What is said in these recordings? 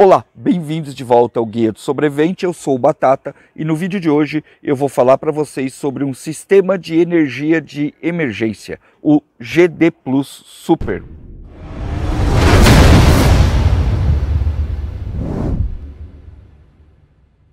Olá, bem-vindos de volta ao Guia do Sobrevivente, eu sou o Batata e no vídeo de hoje eu vou falar para vocês sobre um sistema de energia de emergência, o GD Plus Super.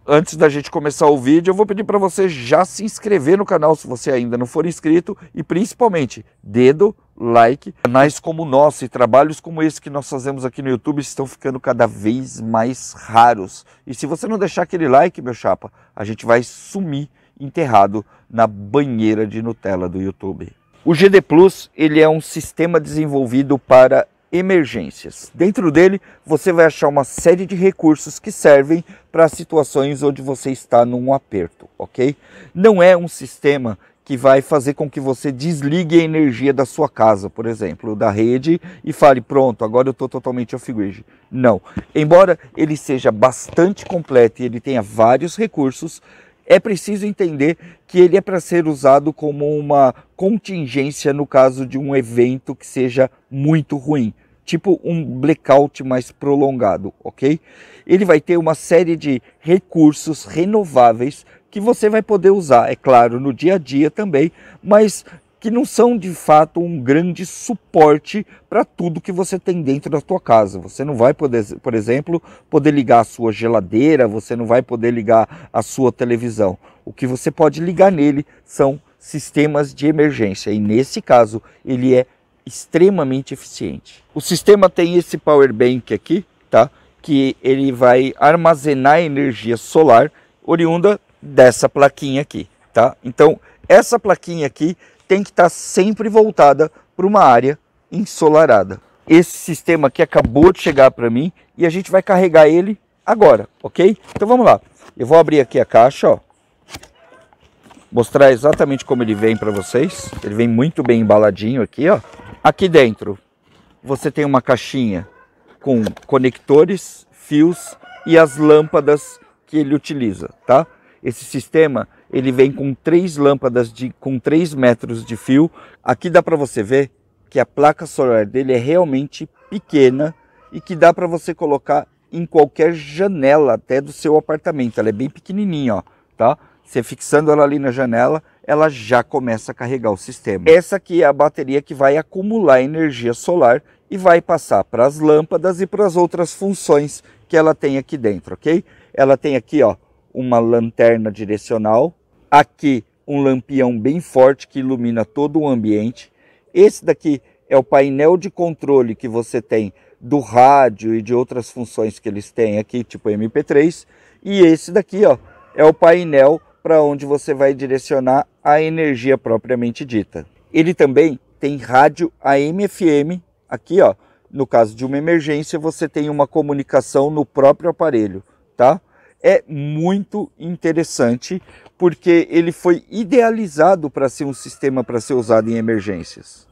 antes da gente começar o vídeo, eu vou pedir para você já se inscrever no canal se você ainda não for inscrito e principalmente dedo, like. Canais como o nosso e trabalhos como esse que nós fazemos aqui no YouTube estão ficando cada vez mais raros. E se você não deixar aquele like, meu chapa, a gente vai sumir enterrado na banheira de Nutella do YouTube. O GD Plus ele é um sistema desenvolvido para emergências. Dentro dele, você vai achar uma série de recursos que servem para situações onde você está num aperto, ok? Não é um sistema que vai fazer com que você desligue a energia da sua casa, por exemplo, da rede e fale pronto, agora eu estou totalmente off-grid. Não. Embora ele seja bastante completo e ele tenha vários recursos, é preciso entender que ele é para ser usado como uma contingência no caso de um evento que seja muito ruim tipo um blackout mais prolongado, ok? Ele vai ter uma série de recursos renováveis que você vai poder usar, é claro, no dia a dia também, mas que não são de fato um grande suporte para tudo que você tem dentro da sua casa. Você não vai poder, por exemplo, poder ligar a sua geladeira, você não vai poder ligar a sua televisão. O que você pode ligar nele são sistemas de emergência e nesse caso ele é extremamente eficiente. O sistema tem esse power bank aqui, tá? Que ele vai armazenar energia solar oriunda dessa plaquinha aqui, tá? Então, essa plaquinha aqui tem que estar tá sempre voltada para uma área ensolarada. Esse sistema aqui acabou de chegar para mim e a gente vai carregar ele agora, ok? Então vamos lá. Eu vou abrir aqui a caixa, ó. Mostrar exatamente como ele vem para vocês. Ele vem muito bem embaladinho aqui, ó. Aqui dentro você tem uma caixinha com conectores, fios e as lâmpadas que ele utiliza, tá? Esse sistema ele vem com três lâmpadas de com três metros de fio. Aqui dá para você ver que a placa solar dele é realmente pequena e que dá para você colocar em qualquer janela até do seu apartamento. Ela é bem pequenininha, ó, tá? Você fixando ela ali na janela, ela já começa a carregar o sistema. Essa aqui é a bateria que vai acumular energia solar e vai passar para as lâmpadas e para as outras funções que ela tem aqui dentro, ok? Ela tem aqui ó, uma lanterna direcional, aqui um lampião bem forte que ilumina todo o ambiente. Esse daqui é o painel de controle que você tem do rádio e de outras funções que eles têm aqui, tipo MP3. E esse daqui ó, é o painel para onde você vai direcionar a energia propriamente dita. Ele também tem rádio AM FM aqui, ó. No caso de uma emergência, você tem uma comunicação no próprio aparelho, tá? É muito interessante porque ele foi idealizado para ser um sistema para ser usado em emergências.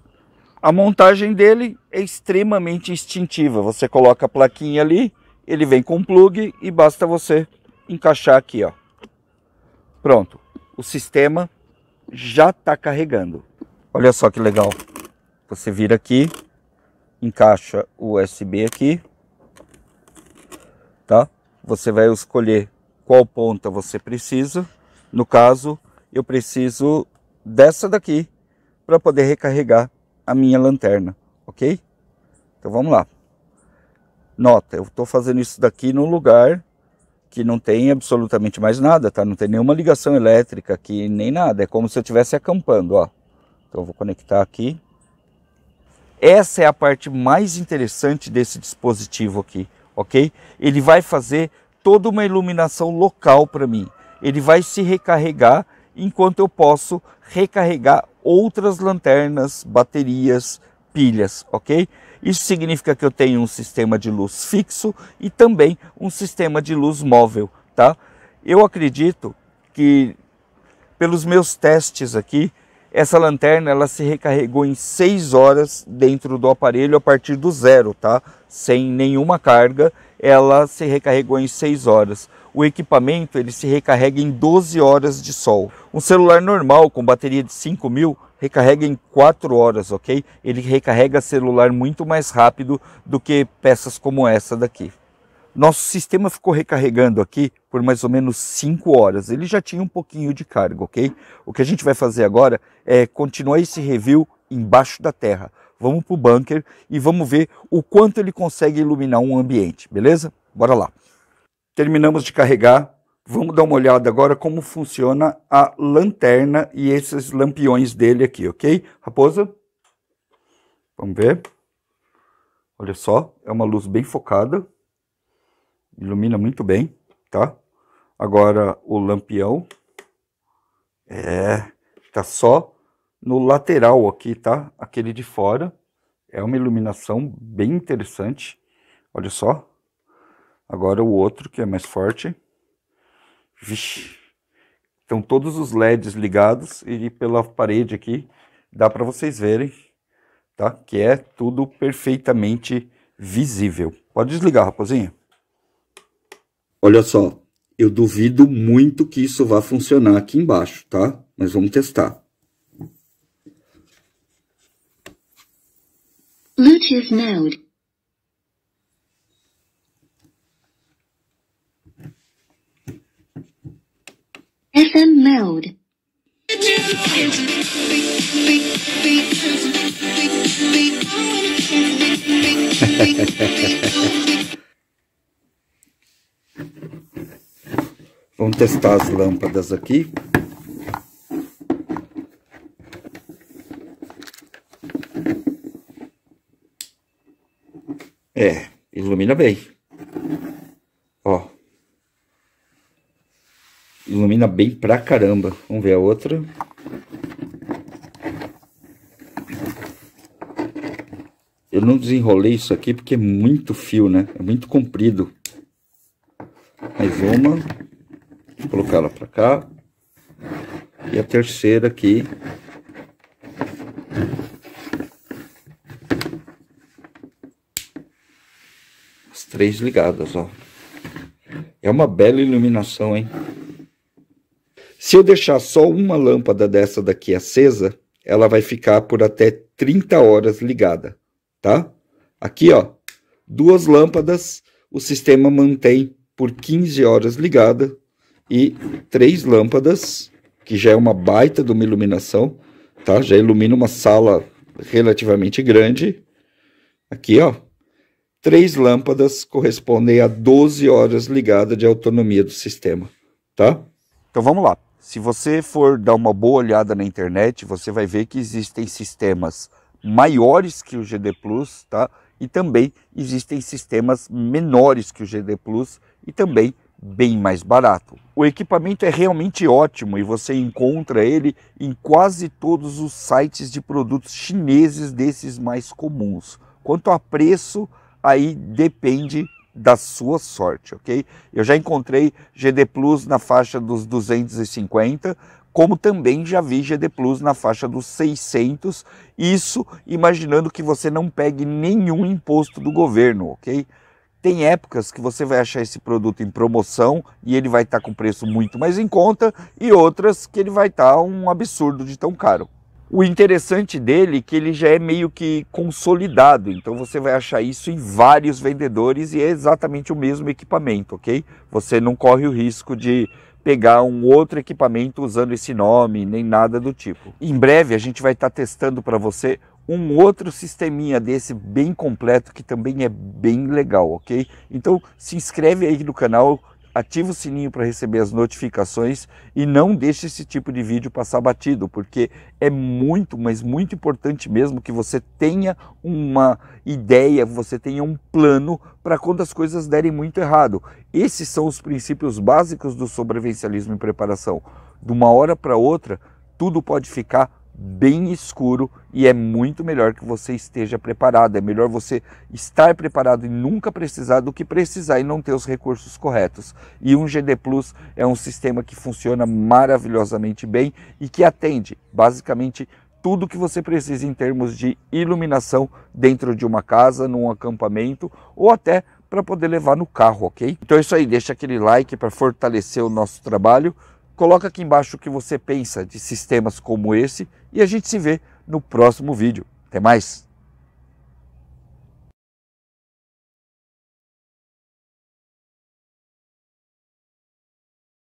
A montagem dele é extremamente instintiva. Você coloca a plaquinha ali, ele vem com um plug e basta você encaixar aqui, ó. Pronto, o sistema já está carregando. Olha só que legal. Você vira aqui, encaixa o USB aqui, tá? Você vai escolher qual ponta você precisa. No caso, eu preciso dessa daqui para poder recarregar a minha lanterna, ok? Então vamos lá. Nota, eu estou fazendo isso daqui no lugar que não tem absolutamente mais nada, tá? Não tem nenhuma ligação elétrica aqui, nem nada. É como se eu estivesse acampando, ó. Então eu vou conectar aqui. Essa é a parte mais interessante desse dispositivo aqui, ok? Ele vai fazer toda uma iluminação local para mim. Ele vai se recarregar enquanto eu posso recarregar outras lanternas, baterias, pilhas, ok? Isso significa que eu tenho um sistema de luz fixo e também um sistema de luz móvel, tá? Eu acredito que pelos meus testes aqui, essa lanterna ela se recarregou em 6 horas dentro do aparelho a partir do zero, tá? Sem nenhuma carga, ela se recarregou em 6 horas. O equipamento ele se recarrega em 12 horas de sol. Um celular normal com bateria de 5000 recarrega em 4 horas, ok? Ele recarrega celular muito mais rápido do que peças como essa daqui. Nosso sistema ficou recarregando aqui por mais ou menos 5 horas. Ele já tinha um pouquinho de carga, ok? O que a gente vai fazer agora é continuar esse review embaixo da terra. Vamos para o bunker e vamos ver o quanto ele consegue iluminar um ambiente, beleza? Bora lá. Terminamos de carregar Vamos dar uma olhada agora como funciona a lanterna e esses lampiões dele aqui, ok? Raposa? Vamos ver. Olha só, é uma luz bem focada. Ilumina muito bem, tá? Agora o lampião. É, tá só no lateral aqui, tá? Aquele de fora. É uma iluminação bem interessante. Olha só. Agora o outro que é mais forte. Vixe. Estão todos os LEDs ligados e pela parede aqui dá para vocês verem, tá? Que é tudo perfeitamente visível. Pode desligar, raposinha. Olha só, eu duvido muito que isso vá funcionar aqui embaixo, tá? Mas vamos testar. Bluetooth mode. FM mode. Vamos testar as lâmpadas aqui. É, ilumina bem. combina bem pra caramba. Vamos ver a outra. Eu não desenrolei isso aqui porque é muito fio, né? É muito comprido. Mais uma. Vou colocar ela pra cá. E a terceira aqui. As três ligadas, ó. É uma bela iluminação, hein? Se eu deixar só uma lâmpada dessa daqui acesa, ela vai ficar por até 30 horas ligada, tá? Aqui, ó, duas lâmpadas, o sistema mantém por 15 horas ligada e três lâmpadas, que já é uma baita de uma iluminação, tá? Já ilumina uma sala relativamente grande. Aqui, ó, três lâmpadas correspondem a 12 horas ligada de autonomia do sistema, tá? Então vamos lá. Se você for dar uma boa olhada na internet, você vai ver que existem sistemas maiores que o GD Plus, tá? E também existem sistemas menores que o GD Plus e também bem mais barato. O equipamento é realmente ótimo e você encontra ele em quase todos os sites de produtos chineses desses mais comuns. Quanto a preço, aí depende da sua sorte, ok? Eu já encontrei GD Plus na faixa dos 250, como também já vi GD Plus na faixa dos 600, isso imaginando que você não pegue nenhum imposto do governo, ok? Tem épocas que você vai achar esse produto em promoção e ele vai estar tá com preço muito mais em conta, e outras que ele vai estar tá um absurdo de tão caro. O interessante dele é que ele já é meio que consolidado, então você vai achar isso em vários vendedores e é exatamente o mesmo equipamento, ok? Você não corre o risco de pegar um outro equipamento usando esse nome, nem nada do tipo. Em breve a gente vai estar tá testando para você um outro sisteminha desse bem completo que também é bem legal, ok? Então se inscreve aí no canal, ativa o sininho para receber as notificações e não deixe esse tipo de vídeo passar batido, porque é muito, mas muito importante mesmo que você tenha uma ideia, você tenha um plano para quando as coisas derem muito errado. Esses são os princípios básicos do sobrevivencialismo em preparação. De uma hora para outra, tudo pode ficar bem escuro e é muito melhor que você esteja preparado. É melhor você estar preparado e nunca precisar do que precisar e não ter os recursos corretos. E um GD Plus é um sistema que funciona maravilhosamente bem e que atende basicamente tudo que você precisa em termos de iluminação dentro de uma casa, num acampamento ou até para poder levar no carro, ok? Então é isso aí, deixa aquele like para fortalecer o nosso trabalho. Coloca aqui embaixo o que você pensa de sistemas como esse e a gente se vê no próximo vídeo. Até mais!